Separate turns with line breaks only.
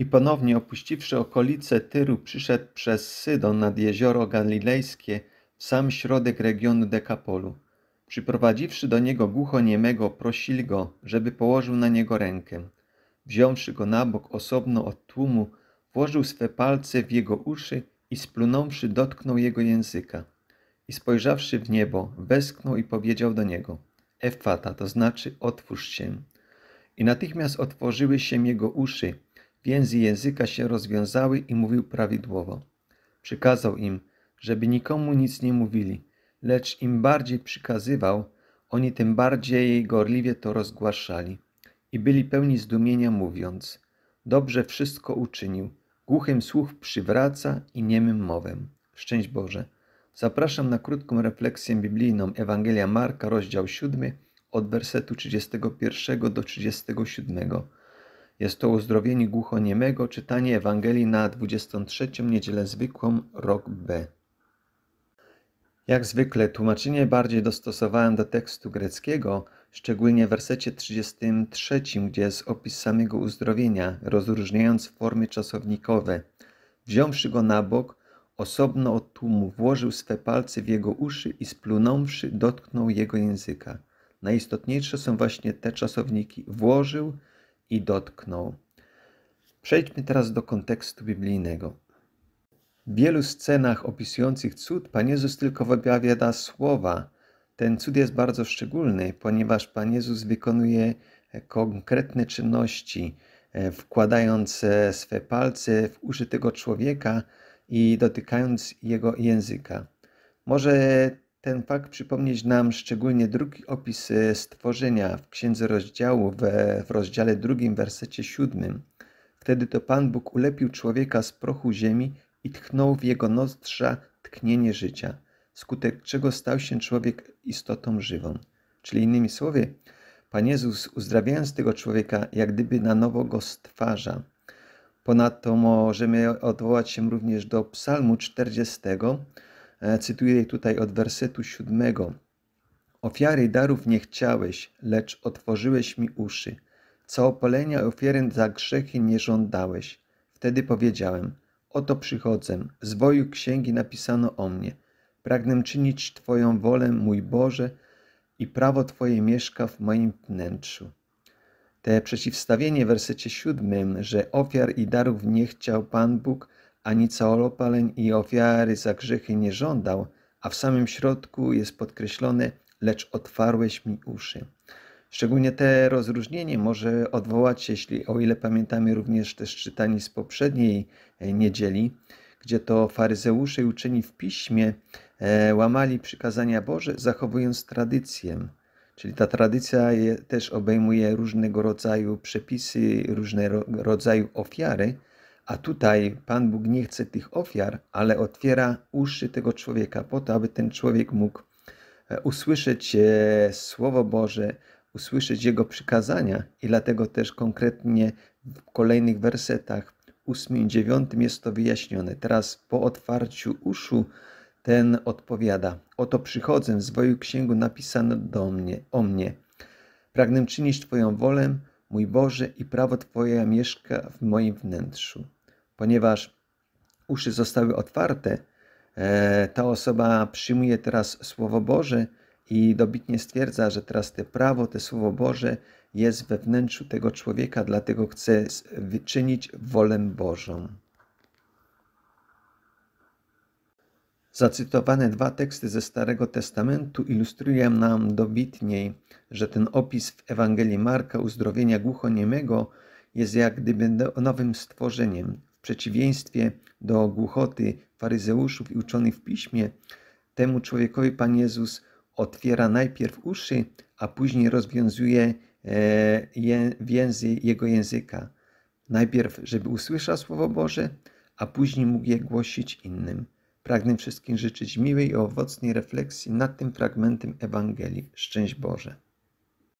I ponownie opuściwszy okolice Tyru, przyszedł przez Sydon nad jezioro Galilejskie w sam środek regionu Dekapolu. Przyprowadziwszy do niego głucho niemego, prosili go, żeby położył na niego rękę. Wziąwszy go na bok osobno od tłumu, włożył swe palce w jego uszy i splunąwszy dotknął jego języka. I spojrzawszy w niebo, westchnął i powiedział do niego – Efata, to znaczy otwórz się. I natychmiast otworzyły się jego uszy – Więzy języka się rozwiązały i mówił prawidłowo. Przykazał im, żeby nikomu nic nie mówili, lecz im bardziej przykazywał, oni tym bardziej gorliwie to rozgłaszali. I byli pełni zdumienia, mówiąc: Dobrze wszystko uczynił, głuchym słuch przywraca i niemym mowę. Szczęść Boże. Zapraszam na krótką refleksję biblijną Ewangelia Marka, rozdział 7, od wersetu 31 do 37 jest to uzdrowienie głuchoniemego, czytanie Ewangelii na 23. niedzielę zwykłą, rok B. Jak zwykle tłumaczenie bardziej dostosowałem do tekstu greckiego, szczególnie w wersecie 33, gdzie jest opis samego uzdrowienia, rozróżniając formy czasownikowe. Wziąwszy go na bok, osobno od tłumu włożył swe palce w jego uszy i splunąwszy dotknął jego języka. Najistotniejsze są właśnie te czasowniki włożył, i dotknął. Przejdźmy teraz do kontekstu biblijnego. W wielu scenach opisujących cud Pan Jezus tylko wypowiada słowa. Ten cud jest bardzo szczególny, ponieważ Pan Jezus wykonuje konkretne czynności, e, wkładając e, swe palce w uszy tego człowieka i dotykając jego języka. Może ten fakt przypomnieć nam szczególnie drugi opis e, stworzenia w Księdze Rozdziału, w, w rozdziale drugim, wersecie siódmym. Wtedy to Pan Bóg ulepił człowieka z prochu ziemi i tchnął w jego nozdrza tknienie życia, skutek czego stał się człowiek istotą żywą. Czyli innymi słowy, Pan Jezus uzdrawiając tego człowieka, jak gdyby na nowo go stwarza. Ponadto możemy odwołać się również do Psalmu 40, E, cytuję tutaj od wersetu siódmego. Ofiary darów nie chciałeś, lecz otworzyłeś mi uszy. Całopolenia ofiarę za grzechy nie żądałeś. Wtedy powiedziałem, oto przychodzę, z boju księgi napisano o mnie. Pragnę czynić Twoją wolę, mój Boże, i prawo Twoje mieszka w moim wnętrzu. Te przeciwstawienie w wersecie siódmym, że ofiar i darów nie chciał Pan Bóg, ani całopaleń i ofiary za grzechy nie żądał, a w samym środku jest podkreślone, lecz otwarłeś mi uszy. Szczególnie te rozróżnienie może odwołać się, jeśli o ile pamiętamy również też czytanie z poprzedniej e, niedzieli, gdzie to faryzeusze i uczeni w piśmie e, łamali przykazania Boże, zachowując tradycję. Czyli ta tradycja też obejmuje różnego rodzaju przepisy, różnego rodzaju ofiary, a tutaj Pan Bóg nie chce tych ofiar, ale otwiera uszy tego człowieka po to, aby ten człowiek mógł e, usłyszeć e, Słowo Boże, usłyszeć Jego przykazania. I dlatego też konkretnie w kolejnych wersetach, 8 i 9, jest to wyjaśnione. Teraz po otwarciu uszu ten odpowiada: Oto przychodzę, w swoją księgu napisano do mnie, o mnie. Pragnę czynić Twoją wolę, mój Boże, i prawo Twoje mieszka w moim wnętrzu ponieważ uszy zostały otwarte, e, ta osoba przyjmuje teraz Słowo Boże i dobitnie stwierdza, że teraz te prawo, te Słowo Boże jest we wnętrzu tego człowieka, dlatego chce wyczynić wolę Bożą. Zacytowane dwa teksty ze Starego Testamentu ilustrują nam dobitniej, że ten opis w Ewangelii Marka uzdrowienia głuchoniemego jest jak gdyby no, nowym stworzeniem. W przeciwieństwie do głuchoty faryzeuszów i uczonych w piśmie, temu człowiekowi Pan Jezus otwiera najpierw uszy, a później rozwiązuje e, więzy jego języka. Najpierw, żeby usłyszał Słowo Boże, a później mógł je głosić innym. Pragnę wszystkim życzyć miłej i owocnej refleksji nad tym fragmentem Ewangelii. Szczęść Boże!